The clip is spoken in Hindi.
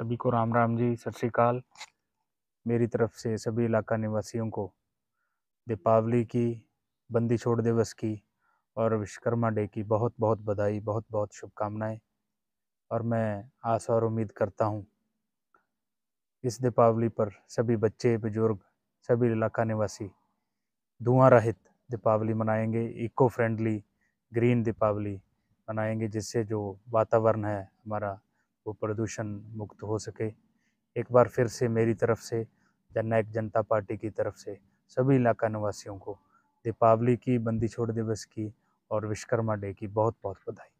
सभी को राम राम जी सत श्रीकाल मेरी तरफ से सभी इलाका निवासियों को दीपावली की बंदी छोड़ दिवस की और विश्वकर्मा डे की बहुत बहुत बधाई बहुत बहुत शुभकामनाएं और मैं आशा और उम्मीद करता हूं इस दीपावली पर सभी बच्चे बुजुर्ग सभी इलाका निवासी धुआं रहित दीपावली मनाएंगे इको फ्रेंडली ग्रीन दीपावली मनाएंगे जिससे जो वातावरण है हमारा वो प्रदूषण मुक्त हो सके एक बार फिर से मेरी तरफ से जननायक जनता पार्टी की तरफ से सभी इलाका निवासियों को दीपावली की बंदी छोड़ दिवस की और विश्वकर्मा डे की बहुत बहुत बधाई